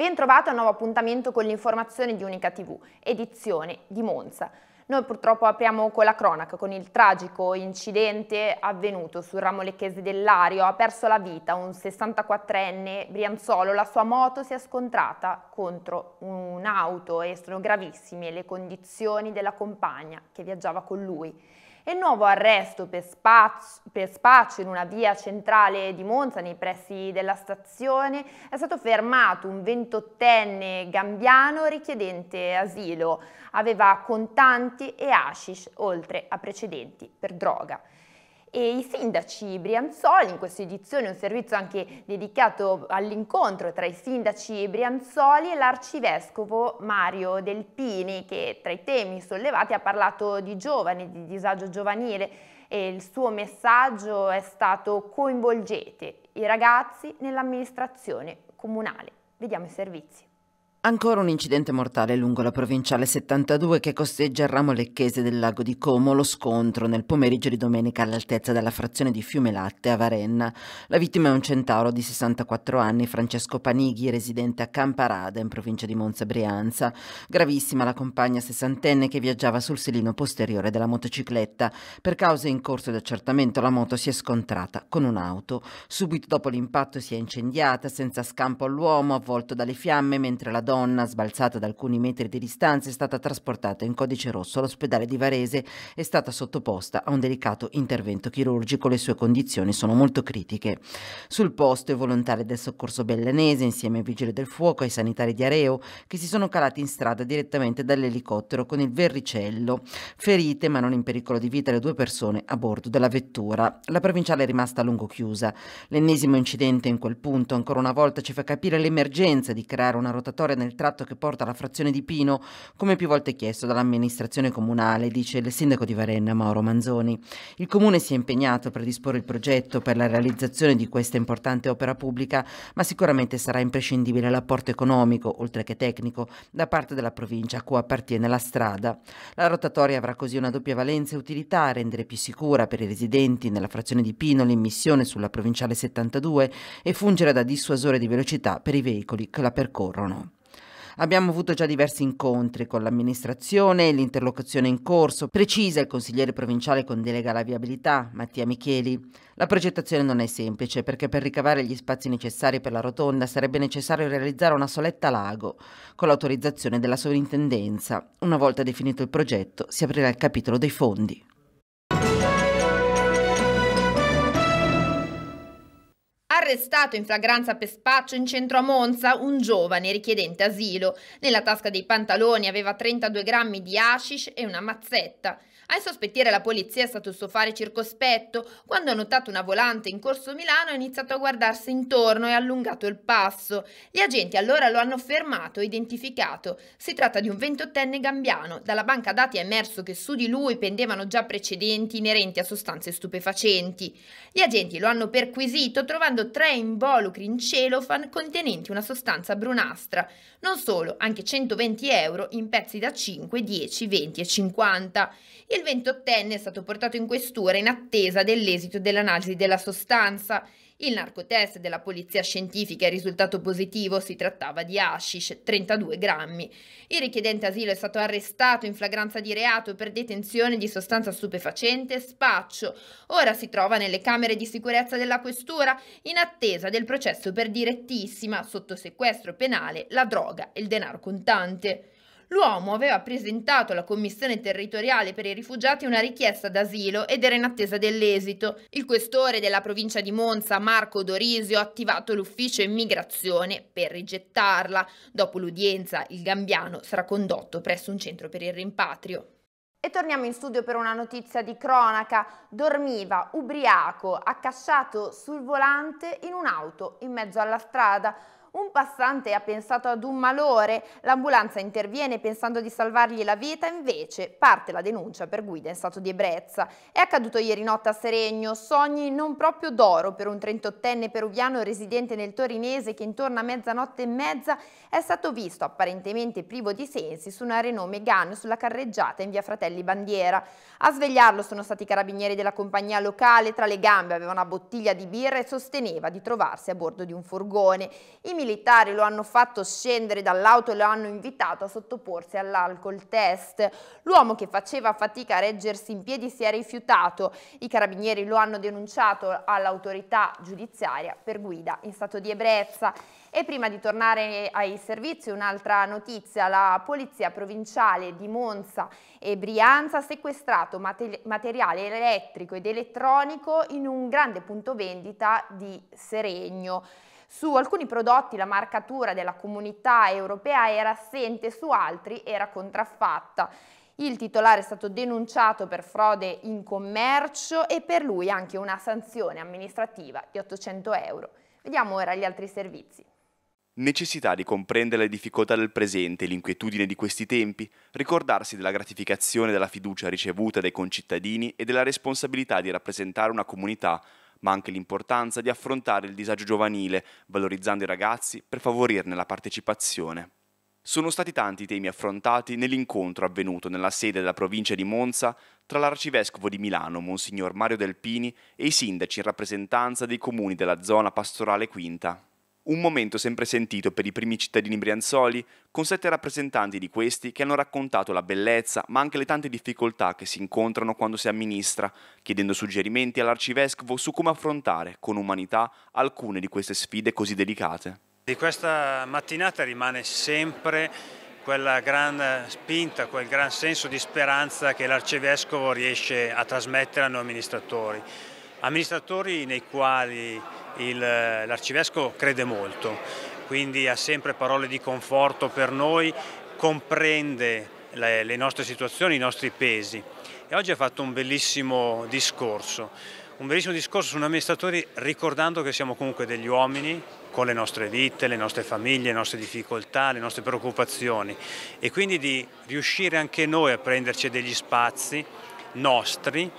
Ben trovato a un nuovo appuntamento con l'informazione di Unica TV, edizione di Monza. Noi purtroppo apriamo con la cronaca, con il tragico incidente avvenuto sul ramo Lecchese dell'Ario. Ha perso la vita un 64enne Brianzolo, la sua moto si è scontrata contro un'auto e sono gravissime le condizioni della compagna che viaggiava con lui e nuovo arresto per, spazio, per spaccio in una via centrale di Monza nei pressi della stazione è stato fermato un 28enne gambiano richiedente asilo. Aveva contanti e hashish oltre a precedenti per droga e i sindaci Brianzoli, in questa edizione un servizio anche dedicato all'incontro tra i sindaci Brianzoli e l'arcivescovo Mario Delpini che tra i temi sollevati ha parlato di giovani, di disagio giovanile e il suo messaggio è stato coinvolgete i ragazzi nell'amministrazione comunale. Vediamo i servizi. Ancora un incidente mortale lungo la provinciale 72 che costeggia il ramo lecchese del lago di Como, lo scontro nel pomeriggio di domenica all'altezza della frazione di Fiume Latte a Varenna. La vittima è un centauro di 64 anni, Francesco Panighi, residente a Camparada in provincia di Monza Brianza. Gravissima la compagna sessantenne che viaggiava sul selino posteriore della motocicletta. Per cause in corso di accertamento la moto si è scontrata con un'auto. Subito dopo l'impatto si è incendiata senza scampo all'uomo, avvolto dalle fiamme, mentre la donna donna, sbalzata da alcuni metri di distanza, è stata trasportata in codice rosso all'ospedale di Varese e è stata sottoposta a un delicato intervento chirurgico. Le sue condizioni sono molto critiche. Sul posto i volontari del soccorso bellanese, insieme ai vigili del fuoco e ai sanitari di Areo, che si sono calati in strada direttamente dall'elicottero con il verricello. Ferite, ma non in pericolo di vita, le due persone a bordo della vettura. La provinciale è rimasta a lungo chiusa. L'ennesimo incidente in quel punto ancora una volta ci fa capire l'emergenza di creare una rotatoria nel tratto che porta alla frazione di Pino, come più volte chiesto dall'amministrazione comunale, dice il sindaco di Varenna Mauro Manzoni. Il comune si è impegnato a predisporre il progetto per la realizzazione di questa importante opera pubblica, ma sicuramente sarà imprescindibile l'apporto economico, oltre che tecnico, da parte della provincia a cui appartiene la strada. La rotatoria avrà così una doppia valenza e utilità a rendere più sicura per i residenti nella frazione di Pino l'immissione sulla provinciale 72 e fungere da dissuasore di velocità per i veicoli che la percorrono. Abbiamo avuto già diversi incontri con l'amministrazione, l'interlocuzione in corso, precisa il consigliere provinciale con delega alla viabilità, Mattia Micheli. La progettazione non è semplice perché per ricavare gli spazi necessari per la rotonda sarebbe necessario realizzare una soletta lago con l'autorizzazione della sovrintendenza. Una volta definito il progetto si aprirà il capitolo dei fondi. arrestato in flagranza per spaccio in centro a Monza un giovane richiedente asilo. Nella tasca dei pantaloni aveva 32 grammi di hashish e una mazzetta. Ai sospettire la polizia è stato il suo fare circospetto. Quando ha notato una volante in corso Milano ha iniziato a guardarsi intorno e ha allungato il passo. Gli agenti allora lo hanno fermato e identificato. Si tratta di un ventottenne gambiano. Dalla banca dati è emerso che su di lui pendevano già precedenti inerenti a sostanze stupefacenti. Gli agenti lo hanno perquisito trovando tre involucri in celofan contenenti una sostanza brunastra. Non solo, anche 120 euro in pezzi da 5, 10, 20 e 50. Il il 28enne è stato portato in questura in attesa dell'esito dell'analisi della sostanza. Il narcotest della polizia scientifica è risultato positivo, si trattava di hashish, 32 grammi. Il richiedente asilo è stato arrestato in flagranza di reato per detenzione di sostanza stupefacente e spaccio. Ora si trova nelle camere di sicurezza della questura in attesa del processo per direttissima, sotto sequestro penale, la droga e il denaro contante l'uomo aveva presentato alla Commissione territoriale per i rifugiati una richiesta d'asilo ed era in attesa dell'esito. Il questore della provincia di Monza, Marco Dorisio, ha attivato l'ufficio immigrazione per rigettarla. Dopo l'udienza, il gambiano sarà condotto presso un centro per il rimpatrio. E torniamo in studio per una notizia di cronaca. Dormiva ubriaco, accasciato sul volante in un'auto in mezzo alla strada. Un passante ha pensato ad un malore, l'ambulanza interviene pensando di salvargli la vita, invece parte la denuncia per guida in stato di ebbrezza. È accaduto ieri notte a Seregno, sogni non proprio d'oro per un 38enne peruviano residente nel Torinese che intorno a mezzanotte e mezza è stato visto apparentemente privo di sensi su una Renault Megane sulla carreggiata in via Fratelli Bandiera. A svegliarlo sono stati i carabinieri della compagnia locale, tra le gambe aveva una bottiglia di birra e sosteneva di trovarsi a bordo di un furgone. I militari lo hanno fatto scendere dall'auto e lo hanno invitato a sottoporsi all'alcol test. L'uomo che faceva fatica a reggersi in piedi si è rifiutato. I carabinieri lo hanno denunciato all'autorità giudiziaria per guida in stato di ebbrezza. E prima di tornare ai servizi, un'altra notizia, la polizia provinciale di Monza e Brianza ha sequestrato materiale elettrico ed elettronico in un grande punto vendita di Seregno. Su alcuni prodotti la marcatura della comunità europea era assente, su altri era contraffatta. Il titolare è stato denunciato per frode in commercio e per lui anche una sanzione amministrativa di 800 euro. Vediamo ora gli altri servizi. Necessità di comprendere le difficoltà del presente e l'inquietudine di questi tempi, ricordarsi della gratificazione della fiducia ricevuta dai concittadini e della responsabilità di rappresentare una comunità, ma anche l'importanza di affrontare il disagio giovanile, valorizzando i ragazzi per favorirne la partecipazione. Sono stati tanti i temi affrontati nell'incontro avvenuto nella sede della provincia di Monza tra l'arcivescovo di Milano, Monsignor Mario Delpini, e i sindaci in rappresentanza dei comuni della zona pastorale quinta. Un momento sempre sentito per i primi cittadini brianzoli, con sette rappresentanti di questi che hanno raccontato la bellezza, ma anche le tante difficoltà che si incontrano quando si amministra, chiedendo suggerimenti all'arcivescovo su come affrontare con umanità alcune di queste sfide così delicate. Di questa mattinata rimane sempre quella gran spinta, quel gran senso di speranza che l'arcivescovo riesce a trasmettere a noi amministratori. Amministratori nei quali l'arcivescovo crede molto, quindi ha sempre parole di conforto per noi, comprende le, le nostre situazioni, i nostri pesi e oggi ha fatto un bellissimo discorso, un bellissimo discorso sugli amministratori ricordando che siamo comunque degli uomini con le nostre vite, le nostre famiglie, le nostre difficoltà, le nostre preoccupazioni e quindi di riuscire anche noi a prenderci degli spazi nostri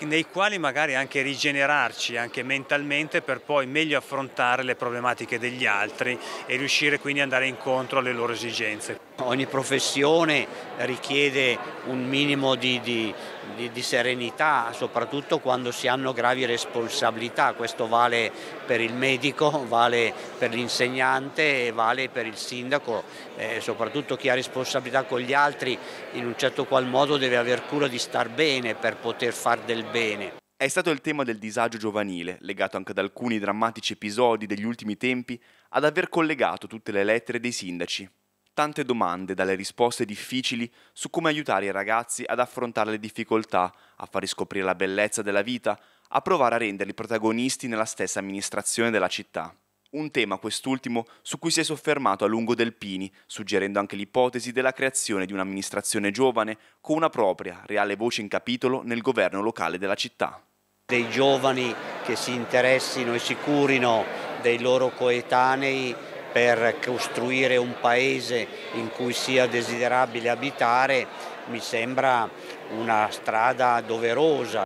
nei quali magari anche rigenerarci anche mentalmente per poi meglio affrontare le problematiche degli altri e riuscire quindi ad andare incontro alle loro esigenze. Ogni professione richiede un minimo di, di di, di, serenità, soprattutto quando si hanno gravi responsabilità. Questo vale per il medico, vale per l'insegnante e vale per il sindaco, eh, soprattutto chi ha responsabilità con gli altri in un certo qual modo deve aver cura di star bene per poter far del bene. È stato il tema del disagio giovanile, legato anche ad alcuni drammatici episodi degli ultimi tempi, ad aver collegato tutte le lettere dei sindaci tante domande dalle risposte difficili su come aiutare i ragazzi ad affrontare le difficoltà, a far riscoprire la bellezza della vita, a provare a renderli protagonisti nella stessa amministrazione della città. Un tema quest'ultimo su cui si è soffermato a lungo Delpini, suggerendo anche l'ipotesi della creazione di un'amministrazione giovane con una propria, reale voce in capitolo nel governo locale della città. Dei giovani che si interessino e si curino dei loro coetanei per costruire un paese in cui sia desiderabile abitare mi sembra una strada doverosa.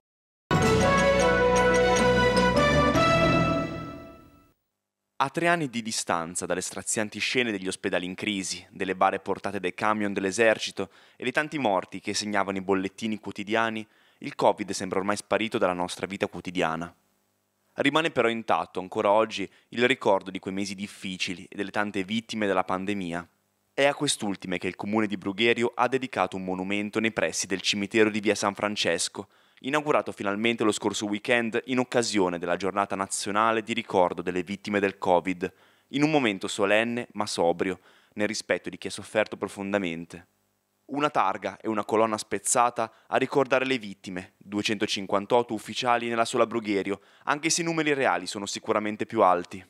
A tre anni di distanza dalle strazianti scene degli ospedali in crisi, delle bare portate dai camion dell'esercito e dei tanti morti che segnavano i bollettini quotidiani, il Covid sembra ormai sparito dalla nostra vita quotidiana. Rimane però intatto ancora oggi il ricordo di quei mesi difficili e delle tante vittime della pandemia. È a quest'ultime che il comune di Brugherio ha dedicato un monumento nei pressi del cimitero di via San Francesco, inaugurato finalmente lo scorso weekend in occasione della giornata nazionale di ricordo delle vittime del Covid, in un momento solenne ma sobrio, nel rispetto di chi ha sofferto profondamente una targa e una colonna spezzata a ricordare le vittime, 258 ufficiali nella sola Brugherio, anche se i numeri reali sono sicuramente più alti.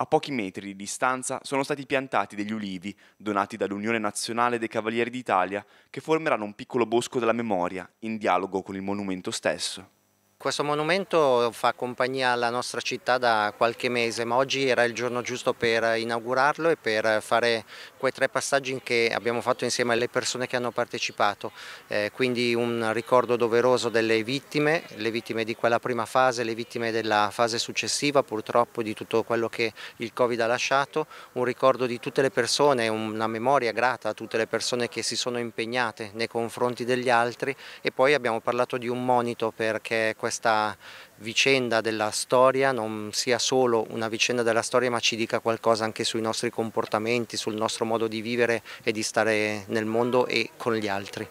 A pochi metri di distanza sono stati piantati degli ulivi, donati dall'Unione Nazionale dei Cavalieri d'Italia, che formeranno un piccolo bosco della memoria, in dialogo con il monumento stesso. Questo monumento fa compagnia alla nostra città da qualche mese, ma oggi era il giorno giusto per inaugurarlo e per fare quei tre passaggi che abbiamo fatto insieme alle persone che hanno partecipato. Eh, quindi un ricordo doveroso delle vittime, le vittime di quella prima fase, le vittime della fase successiva purtroppo di tutto quello che il Covid ha lasciato, un ricordo di tutte le persone, una memoria grata a tutte le persone che si sono impegnate nei confronti degli altri e poi abbiamo parlato di un monito perché questa vicenda della storia non sia solo una vicenda della storia ma ci dica qualcosa anche sui nostri comportamenti, sul nostro modo di vivere e di stare nel mondo e con gli altri.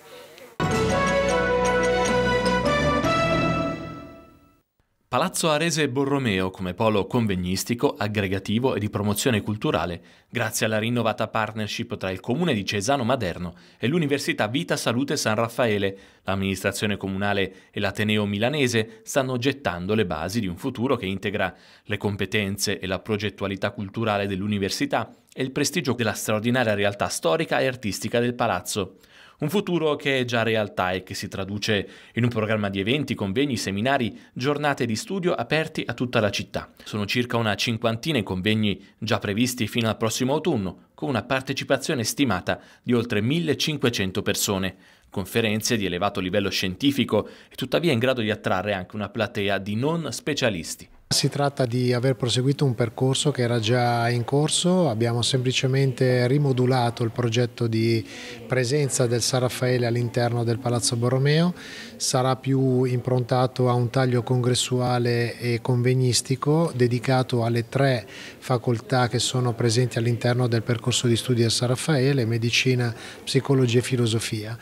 Palazzo Arese e Borromeo come polo convegnistico, aggregativo e di promozione culturale, grazie alla rinnovata partnership tra il comune di Cesano Maderno e l'Università Vita Salute San Raffaele, l'amministrazione comunale e l'Ateneo milanese stanno gettando le basi di un futuro che integra le competenze e la progettualità culturale dell'università e il prestigio della straordinaria realtà storica e artistica del palazzo. Un futuro che è già realtà e che si traduce in un programma di eventi, convegni, seminari, giornate di studio aperti a tutta la città. Sono circa una cinquantina i convegni già previsti fino al prossimo autunno, con una partecipazione stimata di oltre 1500 persone. Conferenze di elevato livello scientifico e tuttavia in grado di attrarre anche una platea di non specialisti. Si tratta di aver proseguito un percorso che era già in corso, abbiamo semplicemente rimodulato il progetto di presenza del San Raffaele all'interno del Palazzo Borromeo, sarà più improntato a un taglio congressuale e convegnistico dedicato alle tre facoltà che sono presenti all'interno del percorso di studi del San Raffaele, medicina, psicologia e filosofia.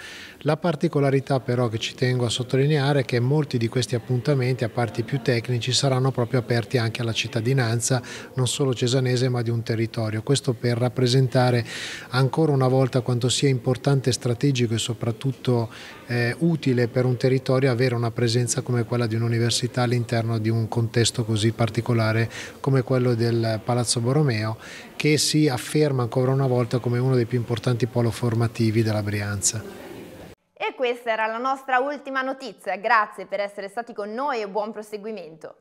La particolarità però che ci tengo a sottolineare è che molti di questi appuntamenti, a parti più tecnici, saranno proprio aperti anche alla cittadinanza, non solo cesanese ma di un territorio. Questo per rappresentare ancora una volta quanto sia importante, strategico e soprattutto eh, utile per un territorio avere una presenza come quella di un'università all'interno di un contesto così particolare come quello del Palazzo Borromeo che si afferma ancora una volta come uno dei più importanti polo formativi della Brianza. E questa era la nostra ultima notizia, grazie per essere stati con noi e buon proseguimento.